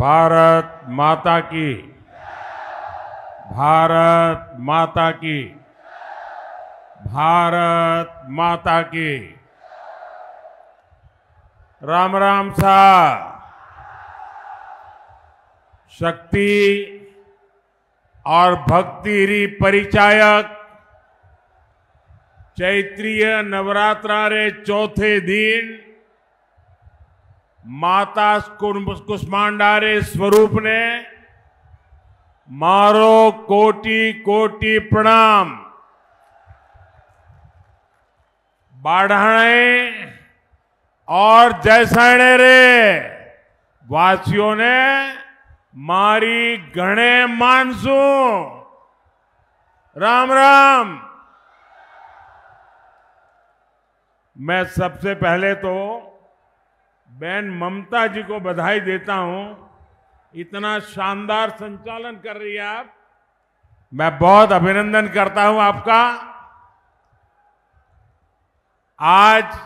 भारत माता की भारत माता की भारत माता की राम राम सा शक्ति और भक्ति री परिचायक चैत्रीय नवरात्रा रे चौथे दिन माता कुष्मांडारे स्वरूप ने मारो कोटि कोटि प्रणाम बाढ़ाणे और जैसाणे रे वासियों ने मारी घने मानसू राम राम मैं सबसे पहले तो बहन ममता जी को बधाई देता हूं इतना शानदार संचालन कर रही है आप मैं बहुत अभिनंदन करता हूं आपका आज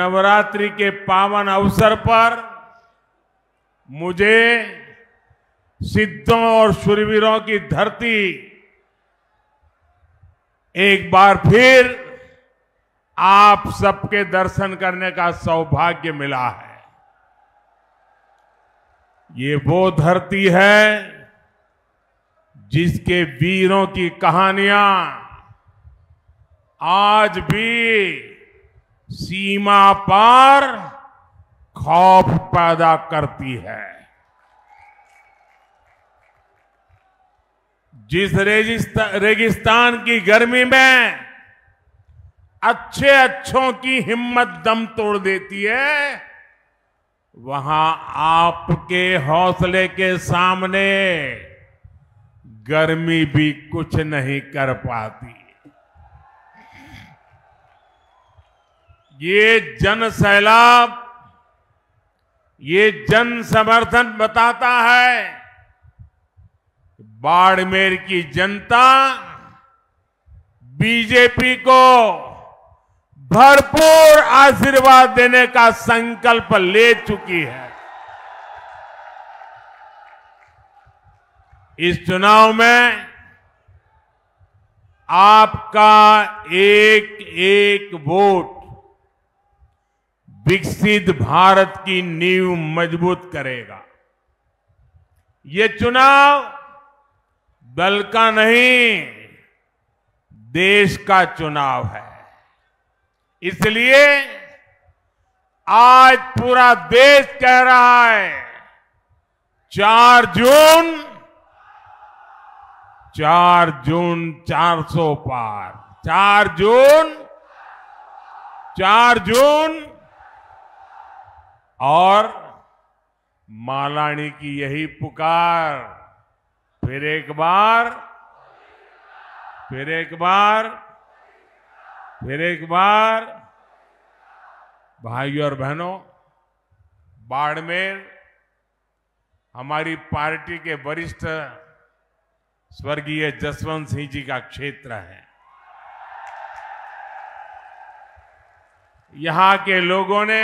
नवरात्रि के पावन अवसर पर मुझे सिद्धों और सूरवीरों की धरती एक बार फिर आप सबके दर्शन करने का सौभाग्य मिला है ये वो धरती है जिसके वीरों की कहानियां आज भी सीमा पार खौफ पैदा करती है जिस रेगिस्तान की गर्मी में अच्छे अच्छों की हिम्मत दम तोड़ देती है वहां आपके हौसले के सामने गर्मी भी कुछ नहीं कर पाती ये जन सैलाब ये जन समर्थन बताता है बाड़मेर की जनता बीजेपी को भरपूर आशीर्वाद देने का संकल्प ले चुकी है इस चुनाव में आपका एक एक वोट विकसित भारत की नींव मजबूत करेगा ये चुनाव दल का नहीं देश का चुनाव है इसलिए आज पूरा देश कह रहा है चार जून चार जून चार सौ पार चार जून चार जून और मालाणी की यही पुकार फिर एक बार फिर एक बार फिर एक बार भाइयों और बहनों बाड़मेर हमारी पार्टी के वरिष्ठ स्वर्गीय जसवंत सिंह जी का क्षेत्र है यहां के लोगों ने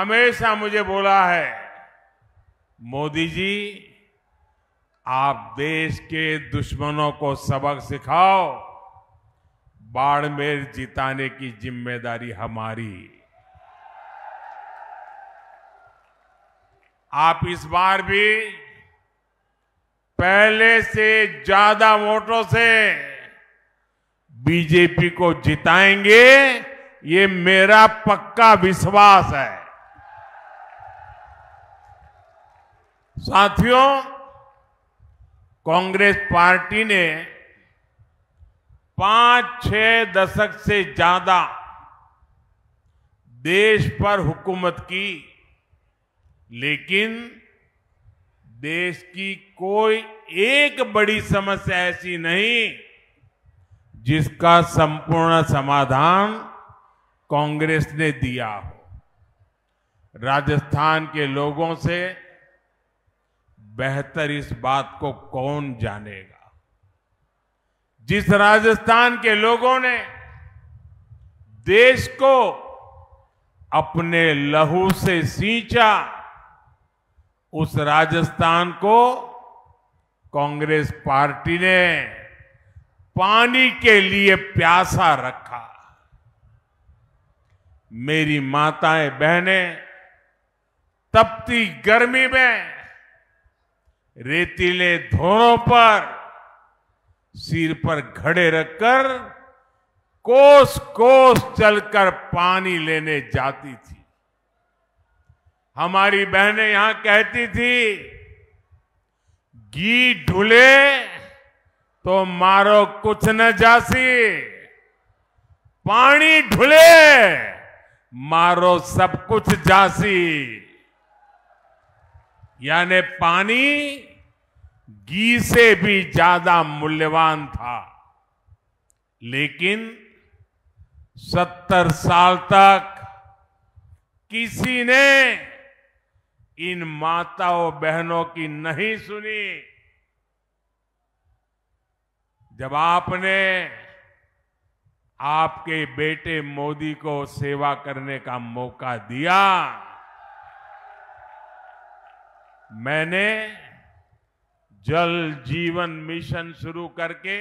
हमेशा मुझे बोला है मोदी जी आप देश के दुश्मनों को सबक सिखाओ बाड़मेर जिताने की जिम्मेदारी हमारी आप इस बार भी पहले से ज्यादा वोटों से बीजेपी को जिताएंगे ये मेरा पक्का विश्वास है साथियों कांग्रेस पार्टी ने पांच छह दशक से ज्यादा देश पर हुकूमत की लेकिन देश की कोई एक बड़ी समस्या ऐसी नहीं जिसका संपूर्ण समाधान कांग्रेस ने दिया हो राजस्थान के लोगों से बेहतर इस बात को कौन जानेगा जिस राजस्थान के लोगों ने देश को अपने लहू से सींचा उस राजस्थान को कांग्रेस पार्टी ने पानी के लिए प्यासा रखा मेरी माताएं बहनें तपती गर्मी में रेतीले धोरों पर सिर पर घड़े रखकर कोस कोस चलकर पानी लेने जाती थी हमारी बहनें यहां कहती थी घी ढुले तो मारो कुछ न जासी पानी ढुले मारो सब कुछ जासी यानी पानी घी से भी ज्यादा मूल्यवान था लेकिन सत्तर साल तक किसी ने इन माताओं बहनों की नहीं सुनी जब आपने आपके बेटे मोदी को सेवा करने का मौका दिया मैंने जल जीवन मिशन शुरू करके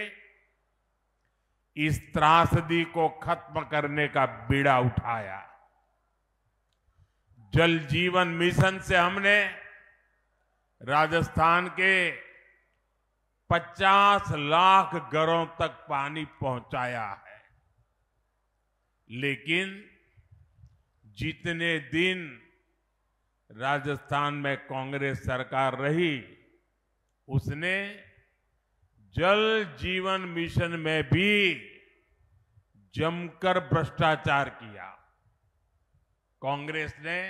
इस त्रासदी को खत्म करने का बीड़ा उठाया जल जीवन मिशन से हमने राजस्थान के 50 लाख घरों तक पानी पहुंचाया है लेकिन जितने दिन राजस्थान में कांग्रेस सरकार रही उसने जल जीवन मिशन में भी जमकर भ्रष्टाचार किया कांग्रेस ने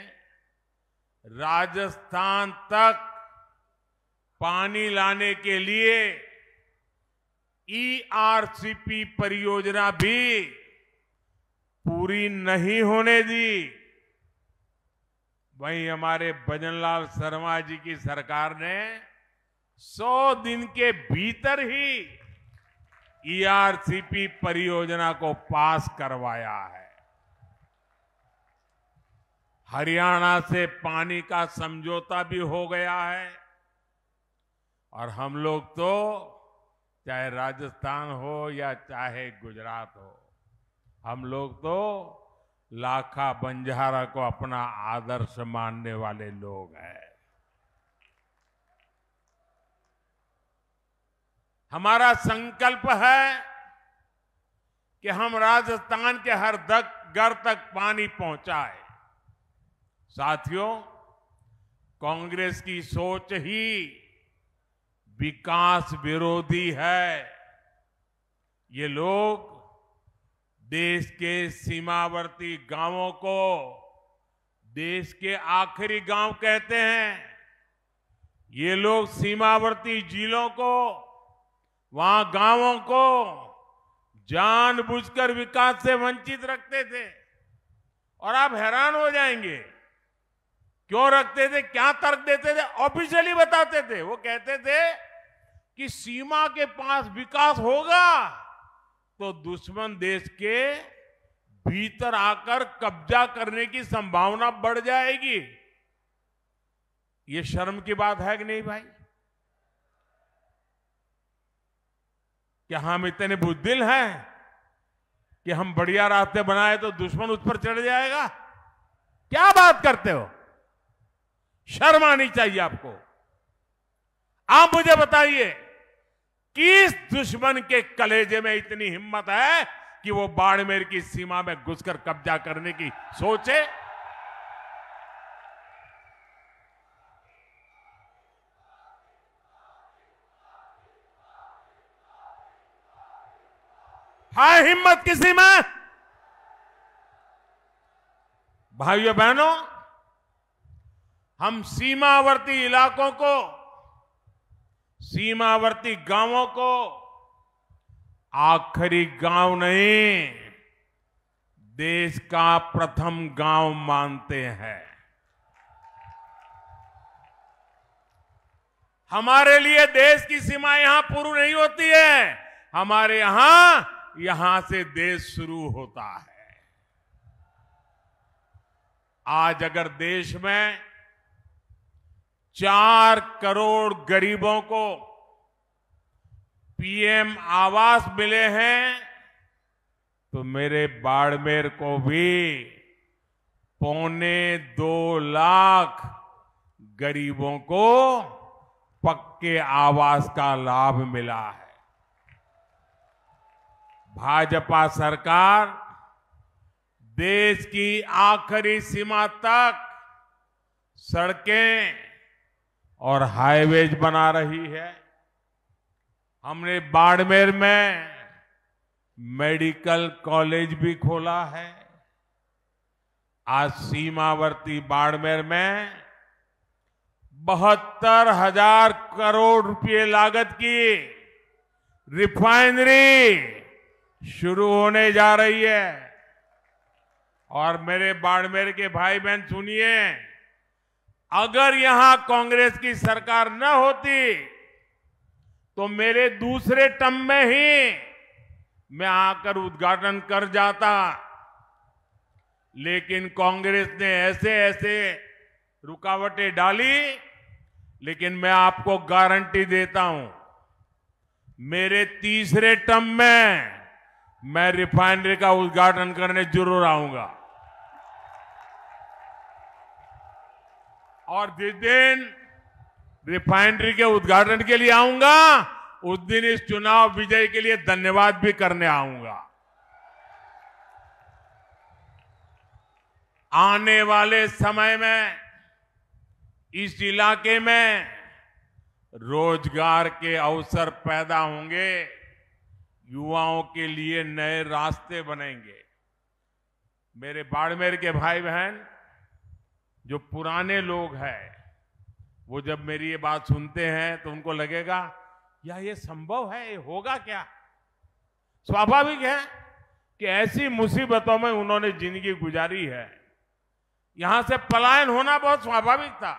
राजस्थान तक पानी लाने के लिए ईआरसीपी e परियोजना भी पूरी नहीं होने दी वहीं हमारे भजनलाल शर्मा जी की सरकार ने सौ दिन के भीतर ही ईआरसीपी e परियोजना को पास करवाया है हरियाणा से पानी का समझौता भी हो गया है और हम लोग तो चाहे राजस्थान हो या चाहे गुजरात हो हम लोग तो लाखा बंजारा को अपना आदर्श मानने वाले लोग हैं हमारा संकल्प है कि हम राजस्थान के हर दक घर तक पानी पहुंचाए साथियों कांग्रेस की सोच ही विकास विरोधी है ये लोग देश के सीमावर्ती गांवों को देश के आखिरी गांव कहते हैं ये लोग सीमावर्ती जिलों को वहां गांवों को जानबूझकर विकास से वंचित रखते थे और आप हैरान हो जाएंगे क्यों रखते थे क्या तर्क देते थे ऑफिशियली बताते थे वो कहते थे कि सीमा के पास विकास होगा तो दुश्मन देश के भीतर आकर कब्जा करने की संभावना बढ़ जाएगी ये शर्म की बात है कि नहीं भाई कि हम इतने बुद्धिल हैं कि हम बढ़िया रास्ते बनाए तो दुश्मन उस पर चढ़ जाएगा क्या बात करते हो शर्म आनी चाहिए आपको आप मुझे बताइए किस दुश्मन के कलेजे में इतनी हिम्मत है कि वो बाड़मेर की सीमा में घुसकर कब्जा करने की सोचे है हिम्मत किसी में भाइयों बहनों हम सीमावर्ती इलाकों को सीमावर्ती गांवों को आखिरी गांव नहीं देश का प्रथम गांव मानते हैं हमारे लिए देश की सीमा यहां पूरी नहीं होती है हमारे यहां यहां से देश शुरू होता है आज अगर देश में चार करोड़ गरीबों को पीएम आवास मिले हैं तो मेरे बाड़मेर को भी पौने दो लाख गरीबों को पक्के आवास का लाभ मिला है भाजपा सरकार देश की आखिरी सीमा तक सड़कें और हाईवेज बना रही है हमने बाड़मेर में मेडिकल कॉलेज भी खोला है आज सीमावर्ती बाड़मेर में बहत्तर हजार करोड़ रुपए लागत की रिफाइनरी शुरू होने जा रही है और मेरे बाड़मेर के भाई बहन सुनिए अगर यहां कांग्रेस की सरकार न होती तो मेरे दूसरे टम में ही मैं आकर उद्घाटन कर जाता लेकिन कांग्रेस ने ऐसे ऐसे रुकावटें डाली लेकिन मैं आपको गारंटी देता हूं मेरे तीसरे टम में मैं रिफाइनरी का उद्घाटन करने जरूर आऊंगा और जिस दिन रिफाइनरी के उद्घाटन के लिए आऊंगा उस दिन इस चुनाव विजय के लिए धन्यवाद भी करने आऊंगा आने वाले समय में इस इलाके में रोजगार के अवसर पैदा होंगे युवाओं के लिए नए रास्ते बनेंगे मेरे बाड़मेर के भाई बहन जो पुराने लोग हैं वो जब मेरी ये बात सुनते हैं तो उनको लगेगा या ये संभव है ये होगा क्या स्वाभाविक है कि ऐसी मुसीबतों में उन्होंने जिंदगी गुजारी है यहां से पलायन होना बहुत स्वाभाविक था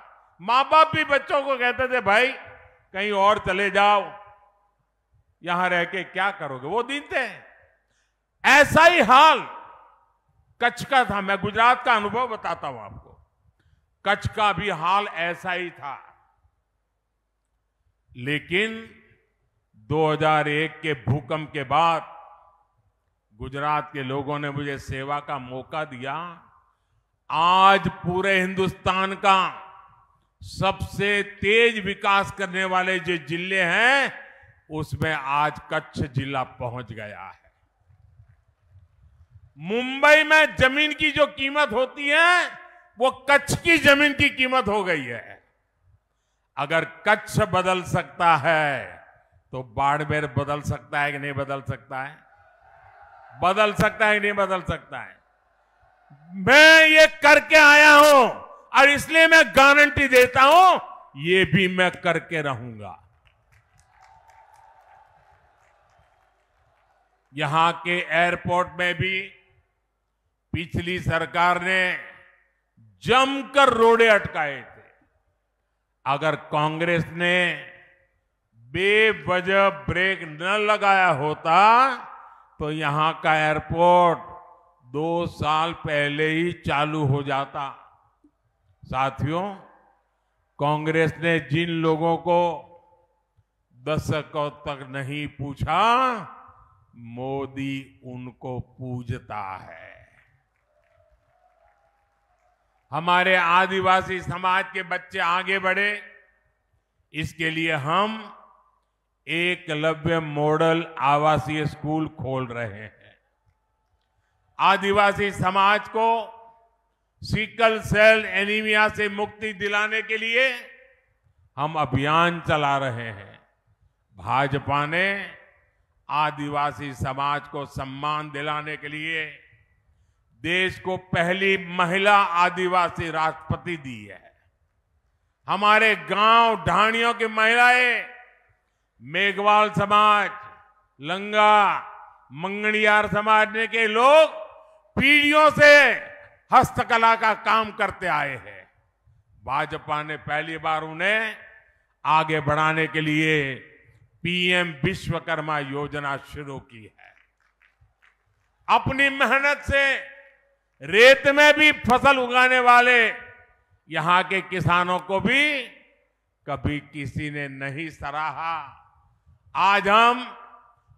मां बाप भी बच्चों को कहते थे भाई कहीं और चले जाओ यहां रह के क्या करोगे वो दीनते हैं ऐसा ही हाल कच्छ का था मैं गुजरात का अनुभव बताता हूं आपको कच्छ का भी हाल ऐसा ही था लेकिन 2001 के भूकंप के बाद गुजरात के लोगों ने मुझे सेवा का मौका दिया आज पूरे हिंदुस्तान का सबसे तेज विकास करने वाले जो जिले हैं उसमें आज कच्छ जिला पहुंच गया है मुंबई में जमीन की जो कीमत होती है वो कच्छ की जमीन की कीमत हो गई है अगर कच्छ बदल सकता है तो बाड़मेर बदल सकता है कि नहीं बदल सकता है बदल सकता है कि नहीं बदल सकता है मैं ये करके आया हूं और इसलिए मैं गारंटी देता हूं ये भी मैं करके रहूंगा यहां के एयरपोर्ट में भी पिछली सरकार ने जमकर रोड़े अटकाए थे अगर कांग्रेस ने बेवजह ब्रेक न लगाया होता तो यहां का एयरपोर्ट दो साल पहले ही चालू हो जाता साथियों कांग्रेस ने जिन लोगों को दशकों तक नहीं पूछा मोदी उनको पूजता है हमारे आदिवासी समाज के बच्चे आगे बढ़े इसके लिए हम एकलव्य मॉडल आवासीय स्कूल खोल रहे हैं आदिवासी समाज को सिकल सेल एनीमिया से मुक्ति दिलाने के लिए हम अभियान चला रहे हैं भाजपा ने आदिवासी समाज को सम्मान दिलाने के लिए देश को पहली महिला आदिवासी राष्ट्रपति दी है हमारे गांव ढाणियों की महिलाएं मेघवाल समाज लंगा मंगनियार समाज ने के लोग पीढ़ियों से हस्तकला का काम करते आए हैं भाजपा ने पहली बार उन्हें आगे बढ़ाने के लिए पीएम विश्वकर्मा योजना शुरू की है अपनी मेहनत से रेत में भी फसल उगाने वाले यहां के किसानों को भी कभी किसी ने नहीं सराहा आज हम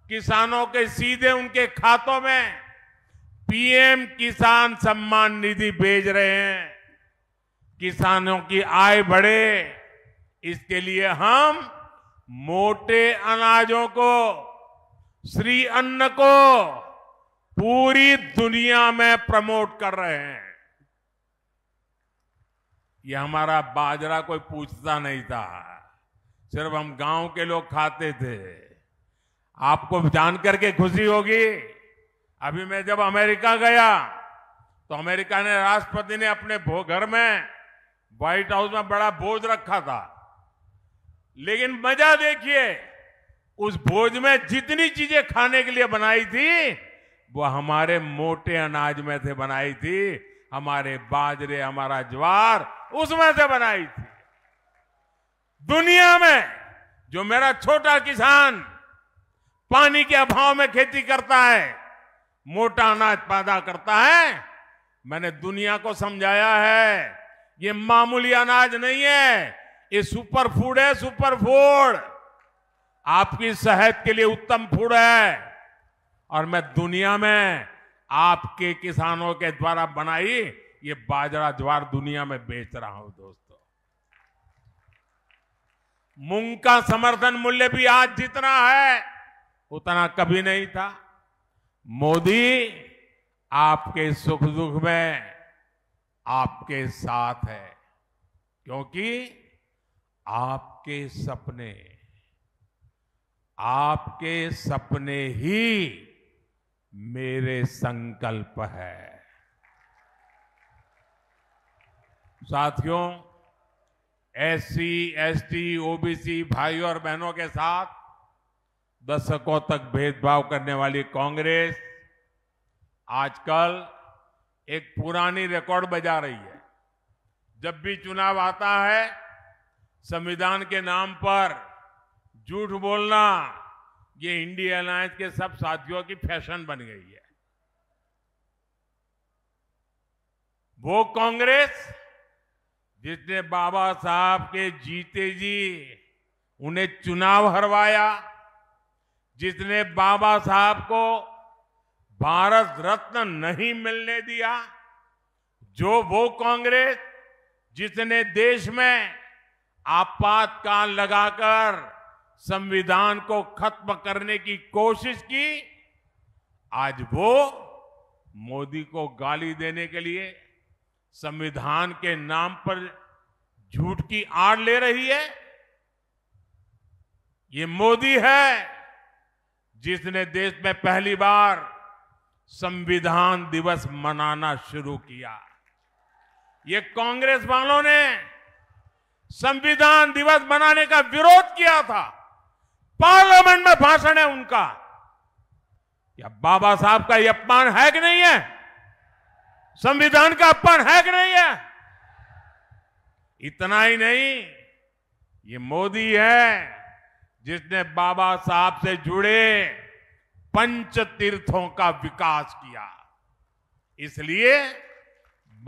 किसानों के सीधे उनके खातों में पीएम किसान सम्मान निधि भेज रहे हैं किसानों की आय बढ़े इसके लिए हम मोटे अनाजों को श्री अन्न को पूरी दुनिया में प्रमोट कर रहे हैं ये हमारा बाजरा कोई पूछता नहीं था सिर्फ हम गांव के लोग खाते थे आपको जान करके खुशी होगी अभी मैं जब अमेरिका गया तो अमेरिका ने राष्ट्रपति ने अपने घर में व्हाइट हाउस में बड़ा बोझ रखा था लेकिन मजा देखिए उस भोज में जितनी चीजें खाने के लिए बनाई थी वो हमारे मोटे अनाज में से बनाई थी हमारे बाजरे हमारा ज्वार उसमें से बनाई थी दुनिया में जो मेरा छोटा किसान पानी के अभाव में खेती करता है मोटा अनाज पैदा करता है मैंने दुनिया को समझाया है ये मामूली अनाज नहीं है ये सुपर फूड है सुपर फूड आपकी सेहत के लिए उत्तम फूड है और मैं दुनिया में आपके किसानों के द्वारा बनाई ये बाजरा ज्वार दुनिया में बेच रहा हूं दोस्तों मूंग का समर्थन मूल्य भी आज जितना है उतना कभी नहीं था मोदी आपके सुख दुख में आपके साथ है क्योंकि आपके सपने आपके सपने ही मेरे संकल्प है साथियों एससी एसटी ओबीसी भाई और बहनों के साथ दशकों तक भेदभाव करने वाली कांग्रेस आजकल एक पुरानी रिकॉर्ड बजा रही है जब भी चुनाव आता है संविधान के नाम पर झूठ बोलना ये इंडिया अलायंस के सब साथियों की फैशन बन गई है वो कांग्रेस जिसने बाबा साहब के जीते जी उन्हें चुनाव हरवाया जिसने बाबा साहब को भारत रत्न नहीं मिलने दिया जो वो कांग्रेस जिसने देश में आपातकाल लगाकर संविधान को खत्म करने की कोशिश की आज वो मोदी को गाली देने के लिए संविधान के नाम पर झूठ की आड़ ले रही है ये मोदी है जिसने देश में पहली बार संविधान दिवस मनाना शुरू किया ये कांग्रेस वालों ने संविधान दिवस मनाने का विरोध किया था पार्लियामेंट में भाषण है उनका या बाबा साहब का यह अपमान है कि नहीं है संविधान का अपमान है कि नहीं है इतना ही नहीं ये मोदी है जिसने बाबा साहब से जुड़े पंच तीर्थों का विकास किया इसलिए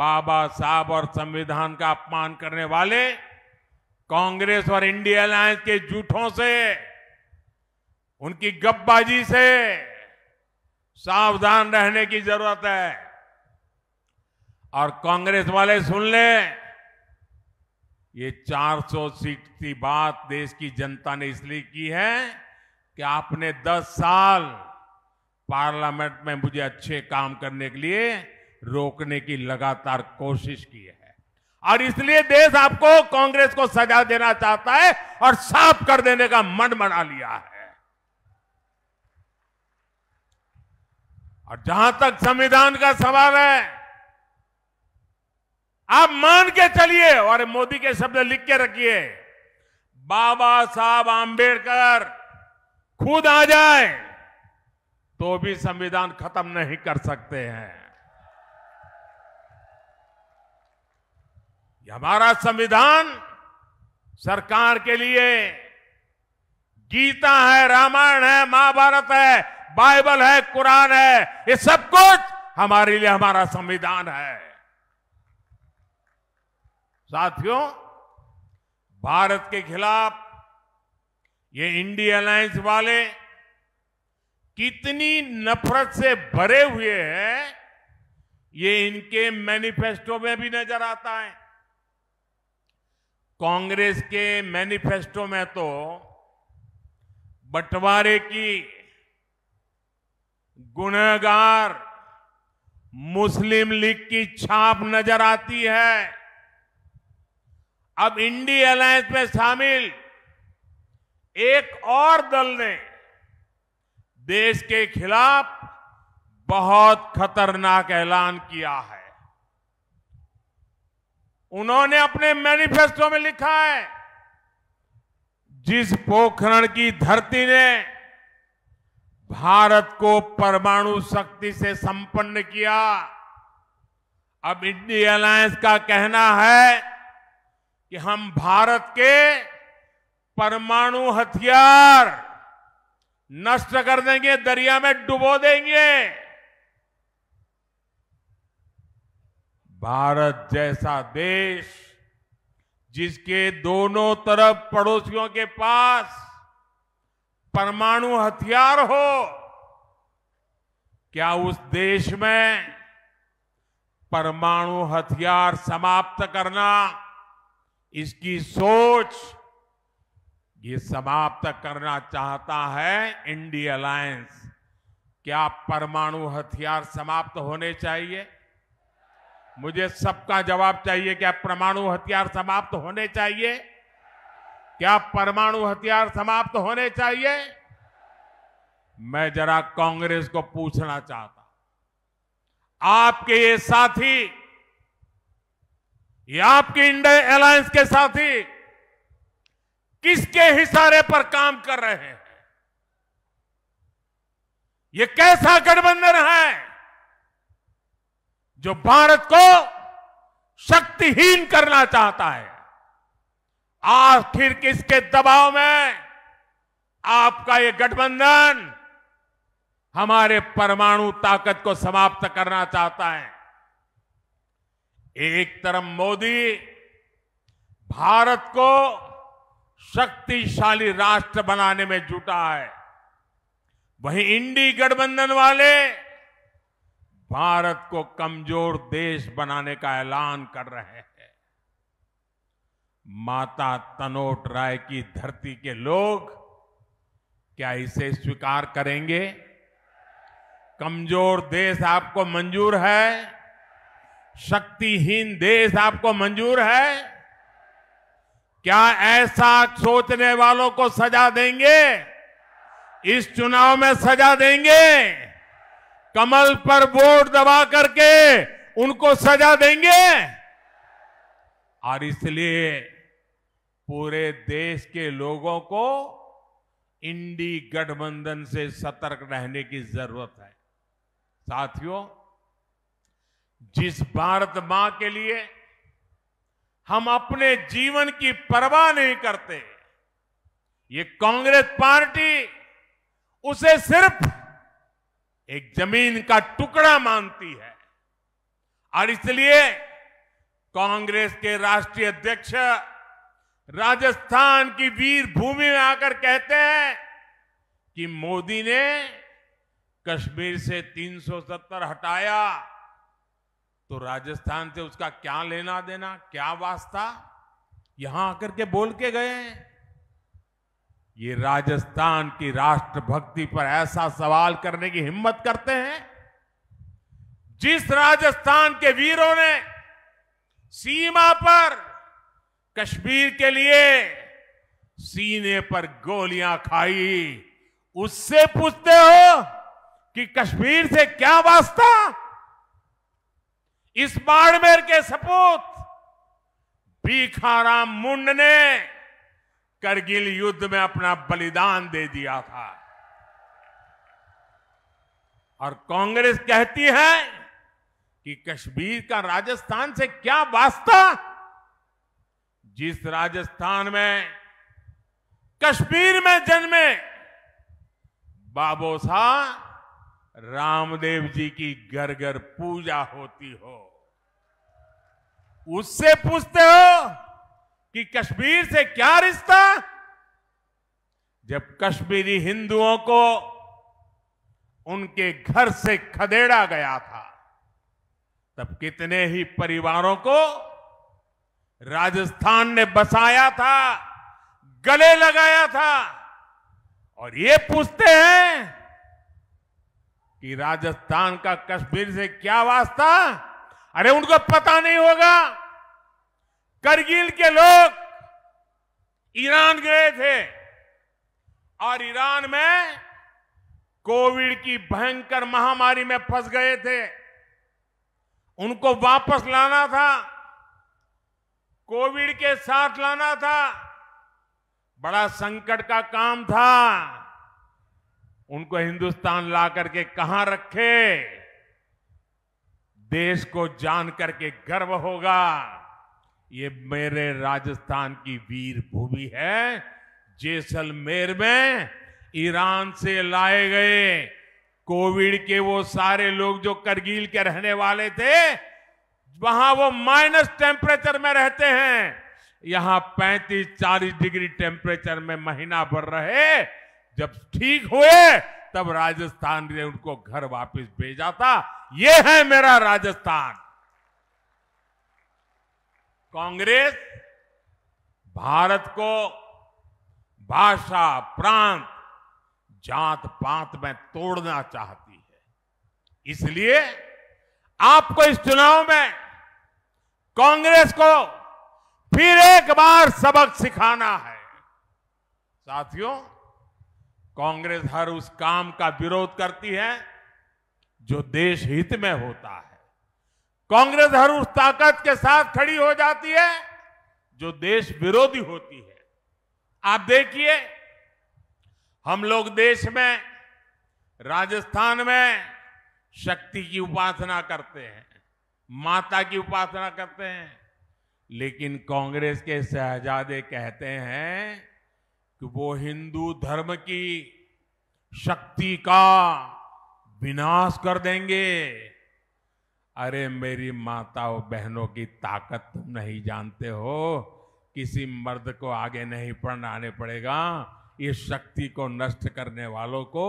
बाबा साहब और संविधान का अपमान करने वाले कांग्रेस और इंडिया अलायंस के झूठों से उनकी गपबाजी से सावधान रहने की जरूरत है और कांग्रेस वाले सुन ले ये 400 सीट की बात देश की जनता ने इसलिए की है कि आपने 10 साल पार्लियामेंट में मुझे अच्छे काम करने के लिए रोकने की लगातार कोशिश की है और इसलिए देश आपको कांग्रेस को सजा देना चाहता है और साफ कर देने का मन बना लिया है और जहां तक संविधान का सवाल है आप मान के चलिए और मोदी के शब्द लिख के रखिए बाबा साहब आंबेडकर खुद आ जाए तो भी संविधान खत्म नहीं कर सकते हैं कि हमारा संविधान सरकार के लिए गीता है रामायण है महाभारत है बाइबल है कुरान है ये सब कुछ हमारे लिए हमारा संविधान है साथियों भारत के खिलाफ ये इंडिया अलायंस वाले कितनी नफरत से भरे हुए हैं ये इनके मैनिफेस्टो में भी नजर आता है कांग्रेस के मैनिफेस्टो में तो बंटवारे की गुनहगार मुस्लिम लीग की छाप नजर आती है अब इंडी अलायंस में शामिल एक और दल ने देश के खिलाफ बहुत खतरनाक ऐलान किया है उन्होंने अपने मैनिफेस्टो में लिखा है जिस पोखरण की धरती ने भारत को परमाणु शक्ति से संपन्न किया अब इंडिया अलायंस का कहना है कि हम भारत के परमाणु हथियार नष्ट कर देंगे दरिया में डुबो देंगे भारत जैसा देश जिसके दोनों तरफ पड़ोसियों के पास परमाणु हथियार हो क्या उस देश में परमाणु हथियार समाप्त करना इसकी सोच ये समाप्त करना चाहता है इंडिया अलायंस क्या परमाणु हथियार समाप्त होने चाहिए मुझे सबका जवाब चाहिए क्या परमाणु हथियार समाप्त होने चाहिए क्या परमाणु हथियार समाप्त होने चाहिए मैं जरा कांग्रेस को पूछना चाहता आपके ये साथी ये आपके इंडिया अलायंस के साथी किसके हिसारे पर काम कर रहे हैं ये कैसा गठबंधन है जो भारत को शक्तिहीन करना चाहता है आखिर किसके दबाव में आपका ये गठबंधन हमारे परमाणु ताकत को समाप्त करना चाहता है एक तरफ मोदी भारत को शक्तिशाली राष्ट्र बनाने में जुटा है वहीं इंडी गठबंधन वाले भारत को कमजोर देश बनाने का ऐलान कर रहे हैं माता तनोट राय की धरती के लोग क्या इसे स्वीकार करेंगे कमजोर देश आपको मंजूर है शक्तिहीन देश आपको मंजूर है क्या ऐसा सोचने वालों को सजा देंगे इस चुनाव में सजा देंगे कमल पर वोट दबा करके उनको सजा देंगे और इसलिए पूरे देश के लोगों को इंडी गठबंधन से सतर्क रहने की जरूरत है साथियों जिस भारत मां के लिए हम अपने जीवन की परवाह नहीं करते ये कांग्रेस पार्टी उसे सिर्फ एक जमीन का टुकड़ा मानती है और इसलिए कांग्रेस के राष्ट्रीय अध्यक्ष राजस्थान की वीर भूमि में आकर कहते हैं कि मोदी ने कश्मीर से 370 हटाया तो राजस्थान से उसका क्या लेना देना क्या वास्ता यहां आकर के बोल के गए हैं ये राजस्थान की राष्ट्रभक्ति पर ऐसा सवाल करने की हिम्मत करते हैं जिस राजस्थान के वीरों ने सीमा पर कश्मीर के लिए सीने पर गोलियां खाई उससे पूछते हो कि कश्मीर से क्या वास्ता इस बाड़मेर के सपूत भीखाराम मुंड ने करगिल युद्ध में अपना बलिदान दे दिया था और कांग्रेस कहती है कि कश्मीर का राजस्थान से क्या वास्ता जिस राजस्थान में कश्मीर में जन्मे बाबो साह रामदेव जी की घर घर पूजा होती हो उससे पूछते हो कि कश्मीर से क्या रिश्ता जब कश्मीरी हिंदुओं को उनके घर से खदेड़ा गया था तब कितने ही परिवारों को राजस्थान ने बसाया था गले लगाया था और ये पूछते हैं कि राजस्थान का कश्मीर से क्या वास्ता अरे उनको पता नहीं होगा करगिल के लोग ईरान गए थे और ईरान में कोविड की भयंकर महामारी में फंस गए थे उनको वापस लाना था कोविड के साथ लाना था बड़ा संकट का काम था उनको हिंदुस्तान ला करके कहां रखे देश को जान करके गर्व होगा ये मेरे राजस्थान की वीर भूमि है जैसलमेर में ईरान से लाए गए कोविड के वो सारे लोग जो करगिल के रहने वाले थे वहां वो माइनस टेम्परेचर में रहते हैं यहां पैंतीस चालीस डिग्री टेम्परेचर में महीना भर रहे जब ठीक हुए तब राजस्थान ने उनको घर वापस भेजा था ये है मेरा राजस्थान कांग्रेस भारत को भाषा प्रांत जात पात में तोड़ना चाहती है इसलिए आपको इस चुनाव में कांग्रेस को फिर एक बार सबक सिखाना है साथियों कांग्रेस हर उस काम का विरोध करती है जो देश हित में होता है कांग्रेस हर उस ताकत के साथ खड़ी हो जाती है जो देश विरोधी होती है आप देखिए हम लोग देश में राजस्थान में शक्ति की उपासना करते हैं माता की उपासना करते हैं लेकिन कांग्रेस के शहजादे कहते हैं कि वो हिंदू धर्म की शक्ति का विनाश कर देंगे अरे मेरी माताओं बहनों की ताकत तुम नहीं जानते हो किसी मर्द को आगे नहीं पढ़ना आने पड़ेगा इस शक्ति को नष्ट करने वालों को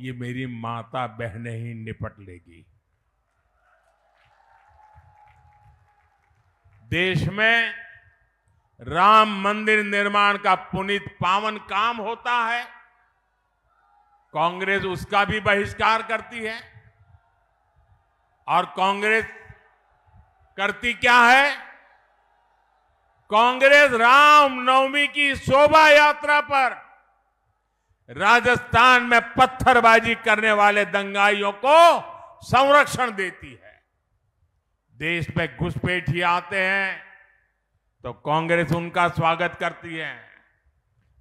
ये मेरी माता बहने ही निपट लेगी देश में राम मंदिर निर्माण का पुनित पावन काम होता है कांग्रेस उसका भी बहिष्कार करती है और कांग्रेस करती क्या है कांग्रेस रामनवमी की शोभा यात्रा पर राजस्थान में पत्थरबाजी करने वाले दंगाइयों को संरक्षण देती है देश में घुसपैठी आते हैं तो कांग्रेस उनका स्वागत करती है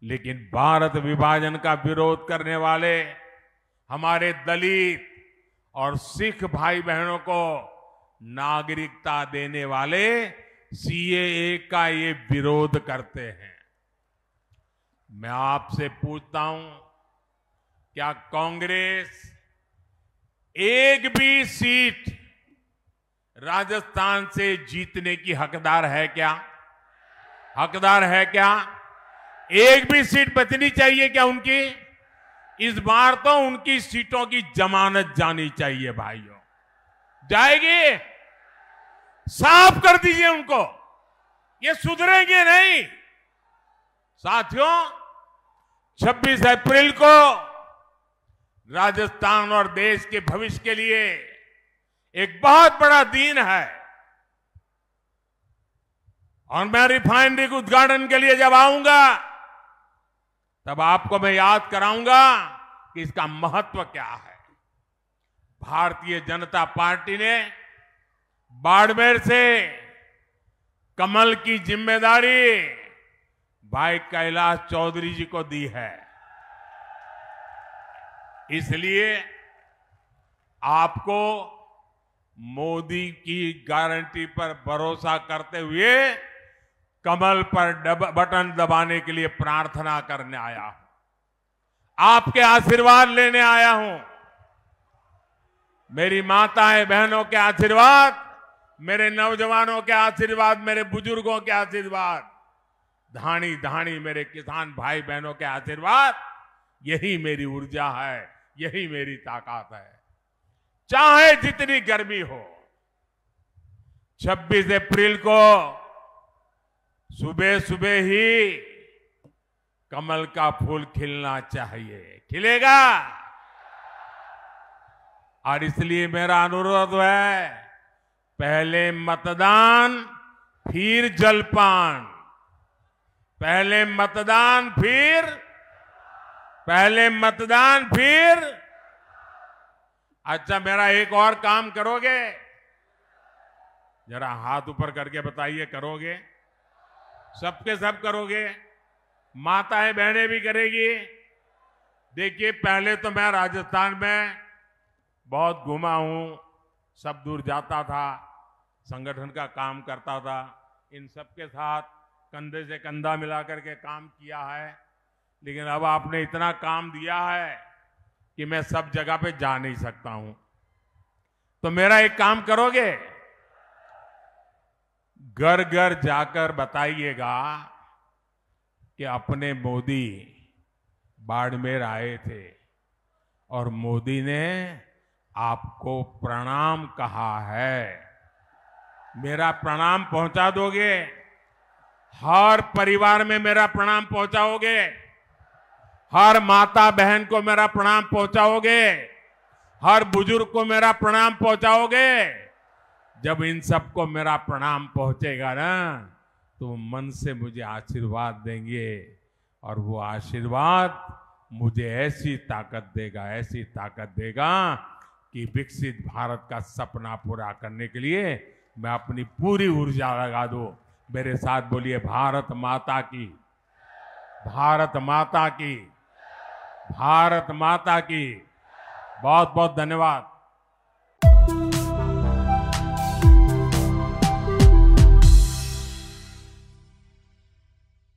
लेकिन भारत विभाजन का विरोध करने वाले हमारे दलित और सिख भाई बहनों को नागरिकता देने वाले सीएए का ये विरोध करते हैं मैं आपसे पूछता हूं क्या कांग्रेस एक भी सीट राजस्थान से जीतने की हकदार है क्या हकदार है क्या एक भी सीट बचनी चाहिए क्या उनकी इस बार तो उनकी सीटों की जमानत जानी चाहिए भाइयों जाएगी साफ कर दीजिए उनको ये सुधरेंगे नहीं साथियों 26 अप्रैल को राजस्थान और देश के भविष्य के लिए एक बहुत बड़ा दिन है और मैं रिफाइनरी के उद्घाटन के लिए जब आऊंगा तब आपको मैं याद कराऊंगा कि इसका महत्व क्या है भारतीय जनता पार्टी ने बाड़मेर से कमल की जिम्मेदारी भाई कैलाश चौधरी जी को दी है इसलिए आपको मोदी की गारंटी पर भरोसा करते हुए कमल पर डब, बटन दबाने के लिए प्रार्थना करने आया हूं आपके आशीर्वाद लेने आया हूं मेरी माताएं बहनों के आशीर्वाद मेरे नौजवानों के आशीर्वाद मेरे बुजुर्गों के आशीर्वाद धानी धानी मेरे किसान भाई बहनों के आशीर्वाद यही मेरी ऊर्जा है यही मेरी ताकत है चाहे जितनी गर्मी हो 26 अप्रैल को सुबह सुबह ही कमल का फूल खिलना चाहिए खिलेगा और इसलिए मेरा अनुरोध है पहले मतदान फिर जलपान पहले मतदान फिर पहले मतदान फिर अच्छा मेरा एक और काम करोगे जरा हाथ ऊपर करके बताइए करोगे सबके सब करोगे माताएं बहनें भी करेगी देखिए पहले तो मैं राजस्थान में बहुत घुमा हूं सब दूर जाता था संगठन का काम करता था इन सबके साथ कंधे से कंधा मिला करके काम किया है लेकिन अब आपने इतना काम दिया है कि मैं सब जगह पे जा नहीं सकता हूं तो मेरा एक काम करोगे घर घर जाकर बताइएगा कि अपने मोदी बाड़मेर आए थे और मोदी ने आपको प्रणाम कहा है मेरा प्रणाम पहुंचा दोगे हर परिवार में मेरा प्रणाम पहुंचाओगे हर माता बहन को मेरा प्रणाम पहुंचाओगे हर बुजुर्ग को मेरा प्रणाम पहुंचाओगे जब इन सबको मेरा प्रणाम पहुंचेगा ना तो मन से मुझे आशीर्वाद देंगे और वो आशीर्वाद मुझे ऐसी ताकत देगा ऐसी ताकत देगा कि विकसित भारत का सपना पूरा करने के लिए मैं अपनी पूरी ऊर्जा लगा दो मेरे साथ बोलिए भारत माता की भारत माता की भारत माता की बहुत बहुत धन्यवाद